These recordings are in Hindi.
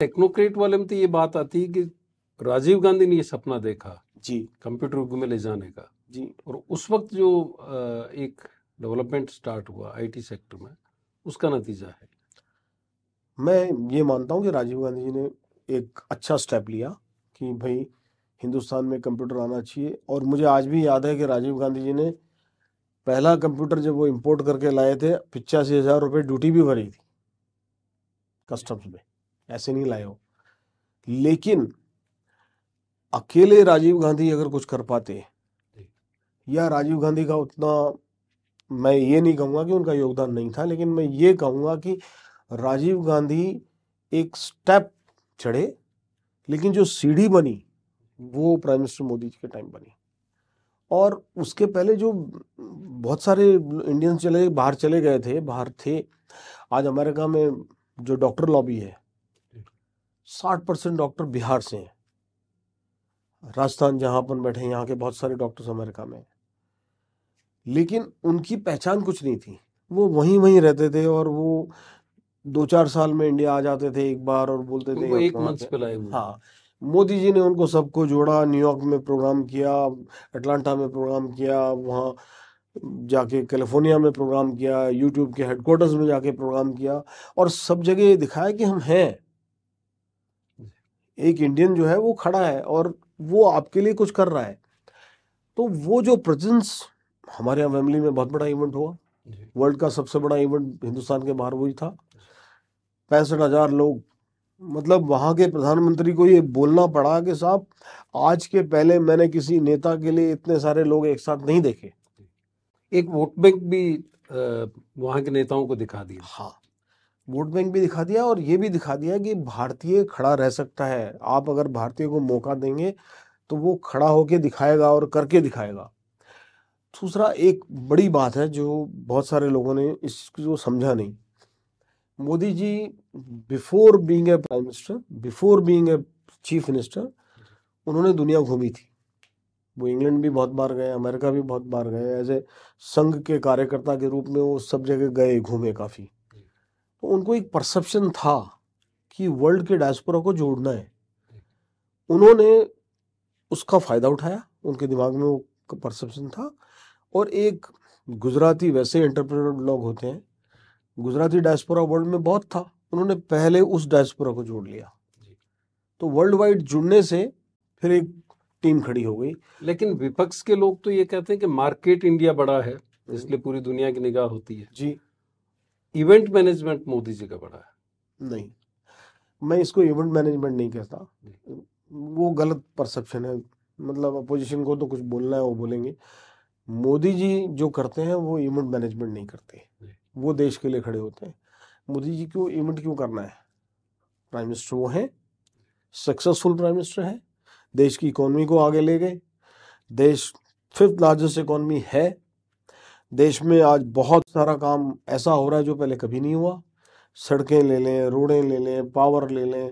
टेक्नोक्रेट वाले में तो ये बात आती है कि राजीव गांधी ने ये सपना देखा जी कंप्यूटर युग में ले जाने का जी और उस वक्त जो एक डेवलपमेंट स्टार्ट हुआ आईटी सेक्टर में उसका नतीजा है मैं ये मानता हूँ कि राजीव गांधी जी ने एक अच्छा स्टेप लिया कि भाई हिंदुस्तान में कंप्यूटर आना चाहिए और मुझे आज भी याद है कि राजीव गांधी जी ने पहला कंप्यूटर जब वो इम्पोर्ट करके लाए थे पिचासी हज़ार रुपये ड्यूटी भी भरी थी कस्टम्स में ऐसे नहीं लाए हो लेकिन अकेले राजीव गांधी अगर कुछ कर पाते या राजीव गांधी का उतना मैं ये नहीं कहूंगा कि उनका योगदान नहीं था लेकिन मैं ये कहूंगा कि राजीव गांधी एक स्टेप चढ़े लेकिन जो सीढ़ी बनी वो प्राइम मिनिस्टर मोदी जी के टाइम बनी और उसके पहले जो बहुत सारे इंडियंस चले बाहर चले गए थे बाहर थे आज अमेरिका में जो डॉक्टर लॉबी है साठ परसेंट डॉक्टर बिहार से हैं राजस्थान जहां अपन बैठे यहाँ के बहुत सारे डॉक्टर्स अमेरिका में लेकिन उनकी पहचान कुछ नहीं थी वो वहीं वहीं रहते थे और वो दो चार साल में इंडिया आ जाते थे एक बार और बोलते थे वो एक मंथ पे लाए हाँ मोदी जी ने उनको सबको जोड़ा न्यूयॉर्क में प्रोग्राम किया अटलांटा में प्रोग्राम किया वहाँ जाके कैलिफोर्निया में प्रोग्राम किया यूट्यूब के हेडक्वार्टर्स में जाके प्रोग्राम किया और सब जगह दिखाया कि हम हैं एक इंडियन जो है वो खड़ा है और वो आपके लिए कुछ कर रहा है तो वो जो प्रेजेंस हमारे यहाँ फैमिली में बहुत बड़ा इवेंट हुआ वर्ल्ड का सबसे बड़ा इवेंट हिंदुस्तान के बाहर वही था पैंसठ हजार लोग मतलब वहां के प्रधानमंत्री को ये बोलना पड़ा कि साहब आज के पहले मैंने किसी नेता के लिए इतने सारे लोग एक साथ नहीं देखे एक वोट बैंक भी वहां के नेताओं को दिखा दिया हाँ वोट बैंक भी दिखा दिया और ये भी दिखा दिया कि भारतीय खड़ा रह सकता है आप अगर भारतीय को मौका देंगे तो वो खड़ा होके दिखाएगा और करके दिखाएगा दूसरा एक बड़ी बात है जो बहुत सारे लोगों ने इसको समझा नहीं Modi ji before being a prime minister before being a chief minister उन्होंने दुनिया घूमी थी वो इंग्लैंड भी बहुत बार गए अमेरिका भी बहुत बार गए एज ए संघ के कार्यकर्ता के रूप में वो सब जगह गए घूमे काफ़ी तो उनको एक परसेप्शन था कि वर्ल्ड के डायस्पोरा को जोड़ना है उन्होंने उसका फ़ायदा उठाया उनके दिमाग में वो परसेप्शन था और एक गुजराती वैसे इंटरप्रेटर लोग होते हैं गुजराती डायस्पोरा वर्ल्ड में बहुत था उन्होंने पहले उस डायस्पोरा को जोड़ लिया तो वर्ल्ड वाइड जुड़ने से फिर एक टीम खड़ी हो गई लेकिन विपक्ष के लोग तो ये कहते हैं कि मार्केट इंडिया बड़ा है हम्म। इसलिए पूरी दुनिया की निगाह होती है जी इवेंट मैनेजमेंट मोदी जी का बड़ा है नहीं मैं इसको इवेंट मैनेजमेंट नहीं कहता वो गलत परसेप्शन है मतलब अपोजिशन को तो कुछ बोलना है वो बोलेंगे मोदी जी जो करते हैं वो इवेंट मैनेजमेंट नहीं करते वो देश के लिए खड़े होते हैं मोदी जी को इवेंट क्यों करना है प्राइम मिनिस्टर वो हैं सक्सेसफुल प्राइम मिनिस्टर हैं देश की इकोनॉमी को आगे ले गए देश फिफ्थ लार्जेस्ट इकोनॉमी है देश में आज बहुत सारा काम ऐसा हो रहा है जो पहले कभी नहीं हुआ सड़कें ले लें रोडें ले लें पावर ले लें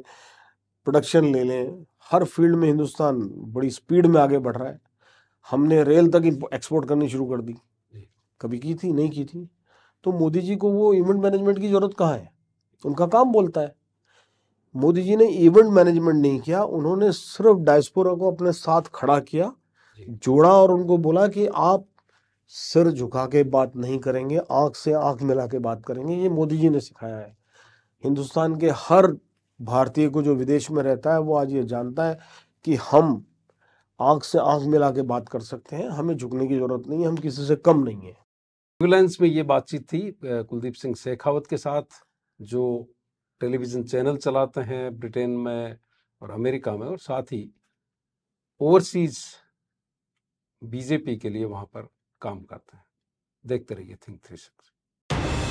प्रोडक्शन ले लें हर फील्ड में हिंदुस्तान बड़ी स्पीड में आगे बढ़ रहा है हमने रेल तक एक्सपोर्ट करनी शुरू कर दी कभी की थी नहीं की थी तो मोदी जी को वो इवेंट मैनेजमेंट की ज़रूरत कहाँ है उनका काम बोलता है मोदी जी ने इवेंट मैनेजमेंट नहीं किया उन्होंने सिर्फ डायस्पोरा को अपने साथ खड़ा किया जोड़ा और उनको बोला कि आप सिर झुका के बात नहीं करेंगे आंख से आंख मिला के बात करेंगे ये मोदी जी ने सिखाया है हिंदुस्तान के हर भारतीय को जो विदेश में रहता है वो आज ये जानता है कि हम आंख से आंख मिला के बात कर सकते हैं हमें झुकने की जरूरत नहीं है हम किसी से कम नहीं है एम्बुलेंस में ये बातचीत थी कुलदीप सिंह शेखावत के साथ जो टेलीविज़न चैनल चलाते हैं ब्रिटेन में और अमेरिका में और साथ ही ओवरसीज बीजेपी के लिए वहाँ पर काम करते हैं देखते रहिए थिंक थ्री सिक्स